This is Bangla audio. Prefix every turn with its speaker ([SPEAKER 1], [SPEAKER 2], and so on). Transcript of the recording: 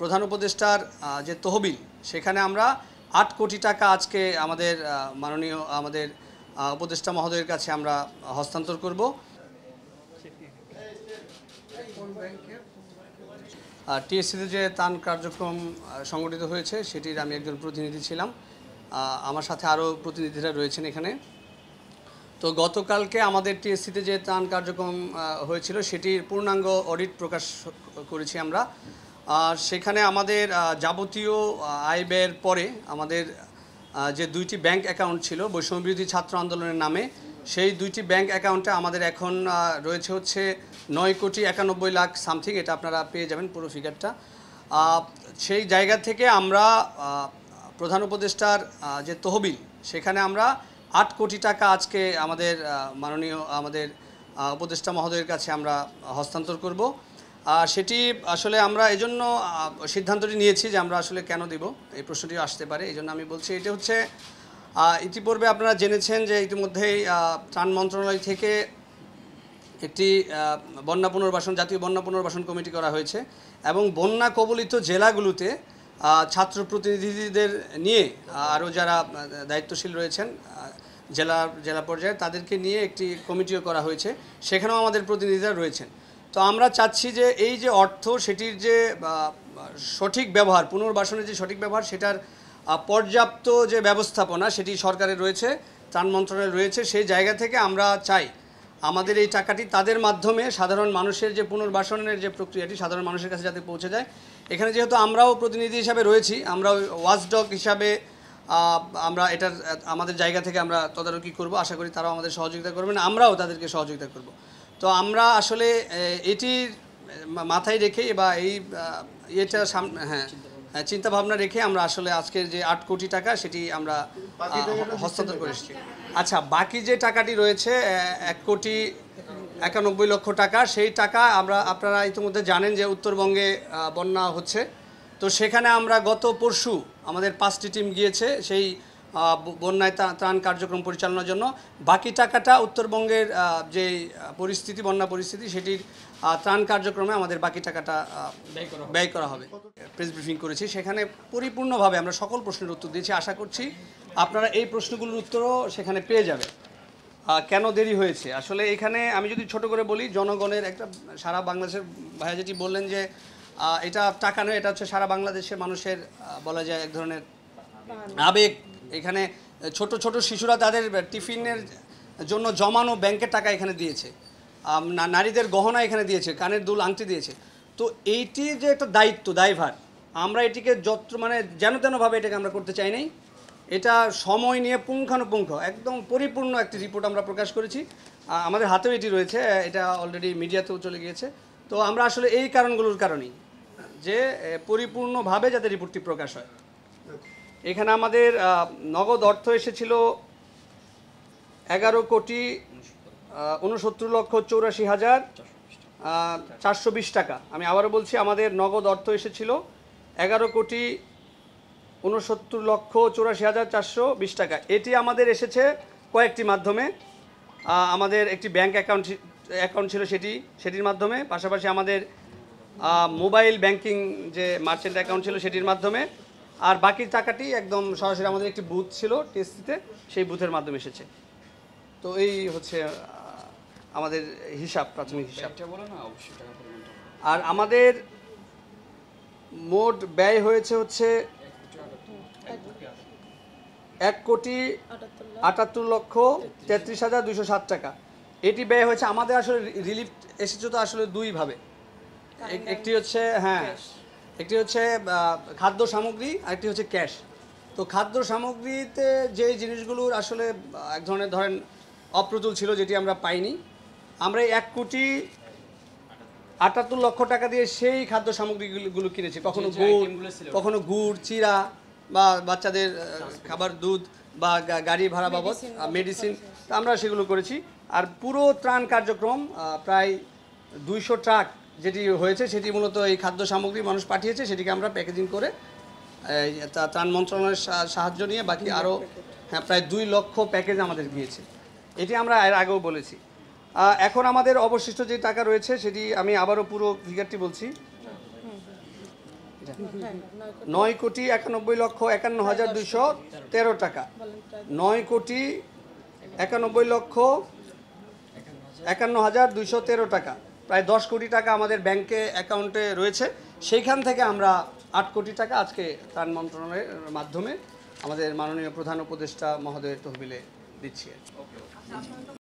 [SPEAKER 1] প্রধান উপদেষ্টার যে তহবিল সেখানে আমরা আট কোটি টাকা আজকে আমাদের মাননীয় আমাদের উপদেষ্টা মহোদয়ের কাছে আমরা হস্তান্তর করব টিএসসিতে যে তান কার্যক্রম সংগঠিত হয়েছে সেটির আমি একজন প্রতিনিধি ছিলাম আমার সাথে আরও প্রতিনিধিরা রয়েছেন এখানে তো গতকালকে আমাদের টিএসসিতে যে তান কার্যক্রম হয়েছিল সেটির পূর্ণাঙ্গ অডিট প্রকাশ করেছি আমরা আর সেখানে আমাদের যাবতীয় আয় ব্যয়ের পরে আমাদের যে দুইটি ব্যাংক অ্যাকাউন্ট ছিল বৈষম্যবিরোধী ছাত্র আন্দোলনের নামে সেই দুইটি ব্যাংক অ্যাকাউন্টে আমাদের এখন রয়েছে হচ্ছে নয় কোটি একানব্বই লাখ সামথিং এটা আপনারা পেয়ে যাবেন পুরো ফিগারটা সেই জায়গা থেকে আমরা প্রধান উপদেষ্টার যে তহবিল সেখানে আমরা আট কোটি টাকা আজকে আমাদের মাননীয় আমাদের উপদেষ্টা মহোদয়ের কাছে আমরা হস্তান্তর করব সেটি আসলে আমরা এই জন্য সিদ্ধান্তটি নিয়েছি যে আমরা আসলে কেন দিব এই প্রশ্নটি আসতে পারে এই জন্য আমি বলছি এটা হচ্ছে ইতিপূর্বে আপনারা জেনেছেন যে ইতিমধ্যেই ত্রাণ মন্ত্রণালয় থেকে একটি বন্যা পুনর্বাসন জাতীয় বন্যা পুনর্বাসন কমিটি করা হয়েছে এবং বন্যা কবলিত জেলাগুলোতে ছাত্র প্রতিনিধিদের নিয়ে আরও যারা দায়িত্বশীল রয়েছেন জেলা জেলা পর্যায়ে তাদেরকে নিয়ে একটি কমিটিও করা হয়েছে সেখানেও আমাদের প্রতিনিধিরা রয়েছেন তো আমরা চাচ্ছি যে এই যে অর্থ সেটির যে সঠিক ব্যবহার পুনর্বাসনের যে সঠিক ব্যবহার সেটার পর্যাপ্ত যে ব্যবস্থাপনা সেটি সরকারের রয়েছে ত্রাণ মন্ত্রণালয় রয়েছে সেই জায়গা থেকে আমরা চাই আমাদের এই টাকাটি তাদের মাধ্যমে সাধারণ মানুষের যে পুনর্বাসনের যে প্রক্রিয়াটি সাধারণ মানুষের কাছে যাতে পৌঁছে যায় এখানে যেহেতু আমরাও প্রতিনিধি হিসাবে রয়েছি আমরা ওয়াচডগ হিসাবে আমরা এটার আমাদের জায়গা থেকে আমরা তদারকি করব আশা করি তারাও আমাদের সহযোগিতা করবেন আমরাও তাদেরকে সহযোগিতা করব তো আমরা আসলে এটির মাথায় রেখে বা এই এটা সামনে হ্যাঁ, হ্যাঁ চিন্তা ভাবনা রেখে আমরা আসলে আজকের যে আট কোটি টাকা সেটি আমরা হস্তান্তর করে এসেছি আচ্ছা বাকি যে টাকাটি রয়েছে এক কোটি একানব্বই লক্ষ টাকা সেই টাকা আমরা আপনারা ইতিমধ্যে জানেন যে উত্তরবঙ্গে বন্যা হচ্ছে তো সেখানে আমরা গত পরশু আমাদের পাঁচটি টিম গিয়েছে সেই বন্যায় ত্রাণ কার্যক্রম পরিচালনার জন্য বাকি টাকাটা উত্তরবঙ্গের যে পরিস্থিতি বন্যা পরিস্থিতি সেটির ত্রাণ কার্যক্রমে আমাদের বাকি টাকাটা ব্যয় করা হবে প্রেস ব্রিফিং করেছি সেখানে পরিপূর্ণভাবে আমরা সকল প্রশ্নের উত্তর দিয়েছি আশা করছি আপনারা এই প্রশ্নগুলোর উত্তরও সেখানে পেয়ে যাবেন কেন দেরি হয়েছে আসলে এখানে আমি যদি ছোট করে বলি জনগণের একটা সারা বাংলাদেশের ভাইয়া যেটি বললেন যে এটা টাকা নয় এটা হচ্ছে সারা বাংলাদেশের মানুষের বলা যায় এক ধরনের আবেগ এখানে ছোট ছোট শিশুরা তাদের টিফিনের জন্য জমানো ব্যাংকের টাকা এখানে দিয়েছে নারীদের গহনা এখানে দিয়েছে কানের দুল আংটি দিয়েছে তো এইটি যে একটা দায়িত্ব দায়ভার আমরা এটিকে যত মানে যেন তেনভাবে এটাকে আমরা করতে চাই নাই এটা সময় নিয়ে পুঙ্খানুপুঙ্খ একদম পরিপূর্ণ একটি রিপোর্ট আমরা প্রকাশ করেছি আমাদের হাতেও এটি রয়েছে এটা অলরেডি মিডিয়াতেও চলে গিয়েছে তো আমরা আসলে এই কারণগুলোর কারণেই যে পরিপূর্ণভাবে যাতে রিপোর্টটি প্রকাশ হয় এখানে আমাদের নগদ অর্থ এসেছিল এগারো কোটি উনসত্তর লক্ষ চৌরাশি হাজার চারশো বিশ টাকা আমি আবারও বলছি আমাদের নগদ অর্থ এসেছিল এগারো কোটি উনসত্তর লক্ষ চৌরাশি হাজার চারশো বিশ টাকা এটি আমাদের এসেছে কয়েকটি মাধ্যমে আমাদের একটি ব্যাংক অ্যাকাউন্ট অ্যাকাউন্ট ছিল সেটি সেটির মাধ্যমে পাশাপাশি আমাদের মোবাইল ব্যাংকিং যে মার্চেন্ট অ্যাকাউন্ট ছিল সেটির মাধ্যমে আর বাকি টাকাটি একদম সরাসরি আমাদের একটি বুথ ছিল টিএসসিতে সেই বুথের মাধ্যমে এসেছে তো এই হচ্ছে আমাদের হিসাব প্রাথমিক হিসাব আর আমাদের মোট ব্যয় হয়েছে হচ্ছে এক কোটি আটাত্তর লক্ষ তেত্রিশ হাজার দুইশো ষাট টাকা এটি ব্যয় হয়েছে আমাদের আসলে রিলিফ এসেছে তো আসলে দুইভাবে একটি হচ্ছে হ্যাঁ একটি হচ্ছে খাদ্য সামগ্রী আরেকটি হচ্ছে ক্যাশ তো খাদ্য সামগ্রীতে যে জিনিসগুলোর আসলে এক ধরনের ধরেন অপ্রতুল ছিল যেটি আমরা পাইনি আমরা এক কোটি আটাত্তর লক্ষ টাকা দিয়ে সেই খাদ্য সামগ্রীগুলো কিনেছি কখনো গুড় কখনো গুড় চিরা বা বাচ্চাদের খাবার দুধ বা গাড়ি ভাড়া বাবদ মেডিসিন আমরা সেগুলো করেছি আর পুরো ত্রাণ কার্যক্রম প্রায় দুইশো ট্রাক যেটি হয়েছে সেটি মূলত এই খাদ্য সামগ্রী মানুষ পাঠিয়েছে সেটিকে আমরা প্যাকেজিং করে ত্রাণ মন্ত্রণালয়ের সাহায্য নিয়ে বাকি আরও হ্যাঁ প্রায় দুই লক্ষ প্যাকেজ আমাদের দিয়েছে এটি আমরা এর আগেও বলেছি এখন আমাদের অবশিষ্ট যে টাকা রয়েছে সেটি আমি আবারও পুরো ফিগারটি বলছি নয় কোটি একানব্বই লক্ষ একান্ন হাজার দুশো তেরো টাকা নয় কোটি একানব্বই লক্ষ একান্ন হাজার দুইশো তেরো টাকা প্রায় দশ কোটি টাকা আমাদের ব্যাংকে অ্যাকাউন্টে রয়েছে সেইখান থেকে আমরা আট কোটি টাকা আজকে ত্রাণ মন্ত্রণালয়ের মাধ্যমে আমাদের মাননীয় প্রধান উপদেষ্টা মহোদয়ের তহবিলে দিচ্ছি